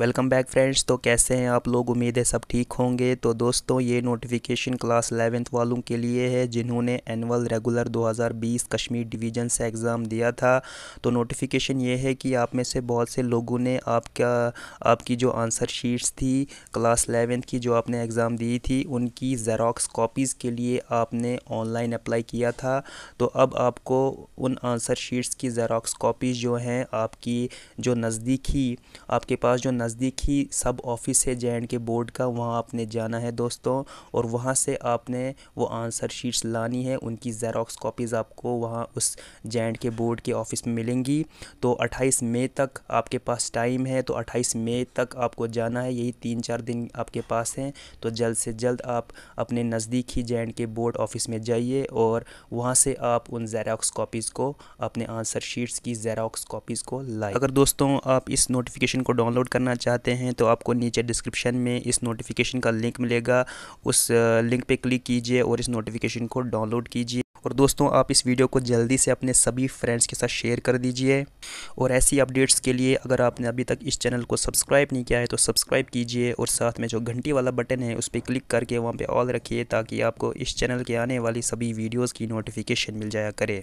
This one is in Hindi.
वेलकम बैक फ्रेंड्स तो कैसे हैं आप लोग उम्मीद है सब ठीक होंगे तो दोस्तों ये नोटिफिकेशन क्लास एलेवेंथ वालों के लिए है जिन्होंने एनुअल रेगुलर 2020 कश्मीर डिवीज़न से एग्ज़ाम दिया था तो नोटिफिकेशन ये है कि आप में से बहुत से लोगों ने आपका आपकी जो आंसर शीट्स थी क्लास एलेवेंथ की जो आपने एग्ज़ाम दी थी उनकी जेरोक्स कॉपीज़ के लिए आपने ऑनलाइन अप्लाई किया था तो अब आपको उन आंसर शीट्स की जेरोक्स कापीज़ जो हैं आपकी जो नज़दीकी आपके पास जो नज़दीक ही सब ऑफिस है जे एंड के बोर्ड का वहाँ आपने जाना है दोस्तों और वहाँ से आपने वो आंसर शीट्स लानी है उनकी जेरोक्स कॉपीज़ आपको वहाँ उस जे एंड के बोर्ड के ऑफिस में मिलेंगी तो अट्ठाईस मई तक आपके पास टाइम है तो अट्ठाईस मई तक आपको जाना है यही तीन चार दिन आपके पास हैं तो जल्द से जल्द आप अपने नज़दीक ही जे के बोर्ड ऑफिस में जाइए और वहाँ से आप उन जेरोक्स कॉपीज़ को अपने आंसर शीट्स की जेरोक्स कॉपीज़ को लाए अगर दोस्तों आप इस नोटिफिकेशन को डाउनलोड करना करना चाहते हैं तो आपको नीचे डिस्क्रिप्शन में इस नोटिफिकेशन का लिंक मिलेगा उस लिंक पे क्लिक कीजिए और इस नोटिफिकेशन को डाउनलोड कीजिए और दोस्तों आप इस वीडियो को जल्दी से अपने सभी फ्रेंड्स के साथ शेयर कर दीजिए और ऐसी अपडेट्स के लिए अगर आपने अभी तक इस चैनल को सब्सक्राइब नहीं किया है तो सब्सक्राइब कीजिए और साथ में जो घंटी वाला बटन है उस पर क्लिक करके वहाँ पर ऑल रखिए ताकि आपको इस चैनल के आने वाली सभी वीडियोज़ की नोटिफिकेशन मिल जाया करे